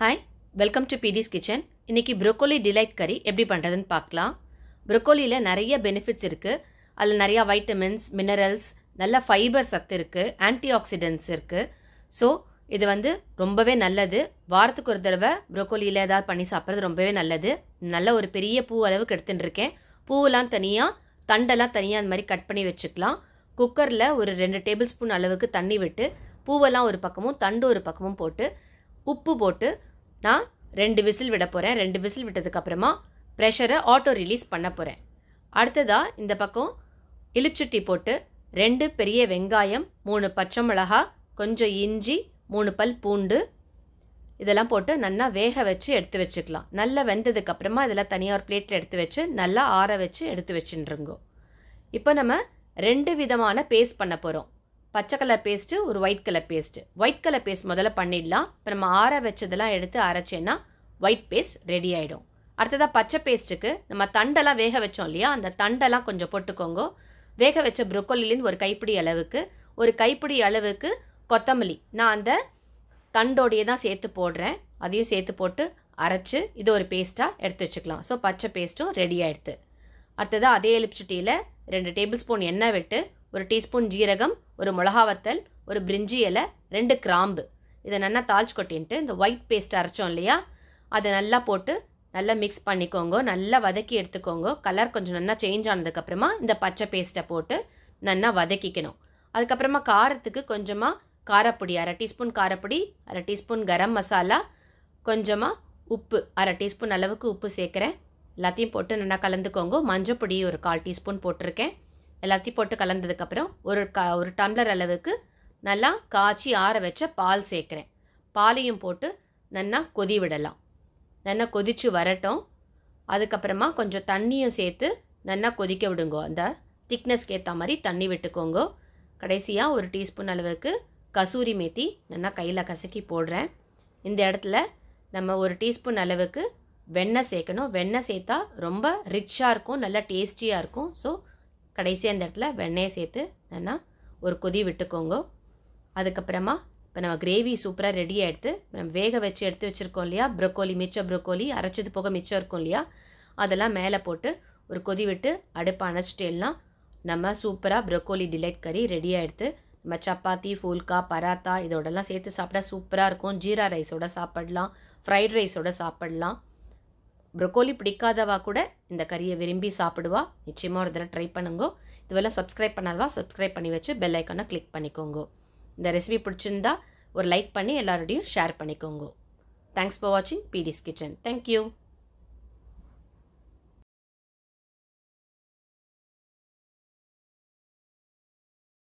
hi welcome to பிடிஸ் kitchen இன்றைக்கி broccoli delight கறி எப்படி பண்ணுறதுன்னு பார்க்கலாம் ப்ரொக்கோலியில் நிறைய பெனிஃபிட்ஸ் இருக்குது அதில் நிறையா வைட்டமின்ஸ் மினரல்ஸ் நல்ல ஃபைபர் சத்து இருக்குது ஆன்டி ஆக்சிடென்ட்ஸ் இருக்குது ஸோ இது வந்து ரொம்பவே நல்லது வாரத்துக்கு ஒரு தடவை ப்ரொக்கோலியில் ஏதாவது பண்ணி சாப்பிட்றது ரொம்பவே நல்லது நல்ல ஒரு பெரிய பூ அளவுக்கு எடுத்துகிட்டு இருக்கேன் பூவெல்லாம் தனியாக தண்டெல்லாம் தனியாக அந்த மாதிரி கட் பண்ணி வச்சுக்கலாம் குக்கரில் ஒரு ரெண்டு டேபிள் ஸ்பூன் அளவுக்கு தண்ணி விட்டு பூவெல்லாம் ஒரு பக்கமும் தண்டு ஒரு பக்கமும் போட்டு உப்பு போட்டு நான் ரெண்டு விசில் விட போகிறேன் ரெண்டு விசில் விட்டதுக்கப்புறமா ப்ரெஷரை ஆட்டோ ரிலீஸ் பண்ண போகிறேன் அடுத்ததாக இந்த பக்கம் இலிப்சுட்டி போட்டு ரெண்டு பெரிய வெங்காயம் மூணு பச்சை மிளகா கொஞ்சம் இஞ்சி மூணு பல் பூண்டு இதெல்லாம் போட்டு நல்லா வேக வச்சு எடுத்து வச்சுக்கலாம் நல்லா வெந்ததுக்கப்புறமா இதெல்லாம் தனியார் பிளேட்டில் எடுத்து வச்சு நல்லா ஆற வச்சு எடுத்து வச்சுருங்கோ இப்போ நம்ம ரெண்டு விதமான பேஸ்ட் பண்ண போகிறோம் பச்சை கலர் பேஸ்ட்டு ஒரு white colour paste white colour paste முதல்ல பண்ணிடலாம் இப்போ நம்ம ஆற வச்சதெல்லாம் எடுத்து அரைச்சேன்னா ஒயிட் பேஸ்ட் ரெடி ஆகிடும் அடுத்ததாக பச்சை பேஸ்ட்டுக்கு நம்ம தண்டெல்லாம் வேக வச்சோம் இல்லையா அந்த தண்டெல்லாம் கொஞ்சம் போட்டுக்கோங்க வேக வச்ச ப்ரொக்கோலிலேருந்து ஒரு கைப்பிடி அளவுக்கு ஒரு கைப்பிடி அளவுக்கு கொத்தமல்லி நான் அந்த தண்டோடையே தான் சேர்த்து போடுறேன் அதையும் சேர்த்து போட்டு அரைச்சி இது ஒரு பேஸ்ட்டாக எடுத்து வச்சுக்கலாம் ஸோ பச்சை பேஸ்ட்டும் ரெடி ஆகிடுது அடுத்ததாக அதே எலிப்சிட்டியில் ரெண்டு டேபிள் ஸ்பூன் எண்ணெய் விட்டு ஒரு டீஸ்பூன் ஜீரகம் ஒரு மிளகாவத்தல் ஒரு பிரிஞ்சி இலை ரெண்டு கிராம்பு இதை நல்லா தாழ்ச்சி கொட்டின்ட்டு இந்த ஒயிட் பேஸ்ட் அரைச்சோம் இல்லையா அதை நல்லா போட்டு நல்லா மிக்ஸ் பண்ணிக்கோங்க நல்லா வதக்கி எடுத்துக்கோங்க கலர் கொஞ்சம் நல்லா சேஞ்ச் ஆனதுக்கப்புறமா இந்த பச்சை பேஸ்ட்டை போட்டு நல்லா வதக்கிக்கணும் அதுக்கப்புறமா காரத்துக்கு கொஞ்சமாக காரப்பொடி அரை டீஸ்பூன் காரப்பொடி அரை டீஸ்பூன் கரம் மசாலா கொஞ்சமாக உப்பு அரை டீஸ்பூன் அளவுக்கு உப்பு சேர்க்குறேன் எல்லாத்தையும் போட்டு நல்லா கலந்துக்கோங்க மஞ்சள் பொடி ஒரு கால் டீஸ்பூன் போட்டிருக்கேன் எல்லாத்தையும் போட்டு கலந்ததுக்கப்புறம் ஒரு க ஒரு டம்ளர் அளவுக்கு நல்லா காய்ச்சி ஆற வச்ச பால் சேர்க்குறேன் பாலையும் போட்டு நல்லா கொதி விடலாம் நல்லா கொதித்து வரட்டும் அதுக்கப்புறமா கொஞ்சம் தண்ணியும் சேர்த்து நல்லா கொதிக்க விடுங்கோ அந்த திக்னஸ்க்கு ஏற்ற மாதிரி தண்ணி விட்டுக்கோங்க கடைசியாக ஒரு டீஸ்பூன் அளவுக்கு கசூரி மேத்தி நல்லா கையில் கசக்கி போடுறேன் இந்த இடத்துல நம்ம ஒரு டீஸ்பூன் அளவுக்கு வெண்ணெய் சேர்க்கணும் வெண்ணெய் சேர்த்தா ரொம்ப ரிச்சாக இருக்கும் நல்லா டேஸ்டியாக இருக்கும் ஸோ கடைசி அந்த இடத்துல வெண்ணெயை சேர்த்து நல்லா ஒரு கொதி விட்டுக்கோங்க அதுக்கப்புறமா இப்போ நம்ம கிரேவி சூப்பராக ரெடி ஆகிடுத்து நம்ம வேக வச்சு எடுத்து வச்சுருக்கோம் இல்லையா ப்ரொக்கோலி மிச்சம் ப்ரொக்கோலி அரைச்சது போக மிச்சம் இருக்கும் இல்லையா அதெல்லாம் மேலே போட்டு ஒரு கொதி விட்டு அடுப்பு அணைச்சிட்டேன்னா நம்ம சூப்பராக ப்ரொக்கோலி டிலைட் கறி ரெடி ஆகிடுத்து நம்ம சப்பாத்தி ஃபுல்கா பராத்தா இதோடலாம் சேர்த்து சாப்பிட்டா சூப்பராக இருக்கும் ஜீரா ரைஸோட சாப்பிடலாம் ஃப்ரைட் ரைஸோட சாப்பிடலாம் ப்ரொக்கோலி பிடிக்காதவா கூட இந்த கறியை விரும்பி சாப்பிடுவா நிச்சயமாக ஒரு தடவை ட்ரை பண்ணுங்கோ இதுவெல்லாம் சப்ஸ்கிரைப் பண்ணாதவா சப்ஸ்கிரைப் பண்ணி வச்சு பெல் ஐக்கானை கிளிக் பண்ணிக்கோங்க இந்த ரெசிபி பிடிச்சிருந்தா ஒரு லைக் பண்ணி எல்லாரோடையும் ஷேர் பண்ணிக்கோங்க தேங்க்ஸ் ஃபார் வாட்சிங் பிடிஸ் கிச்சன் தேங்க்யூ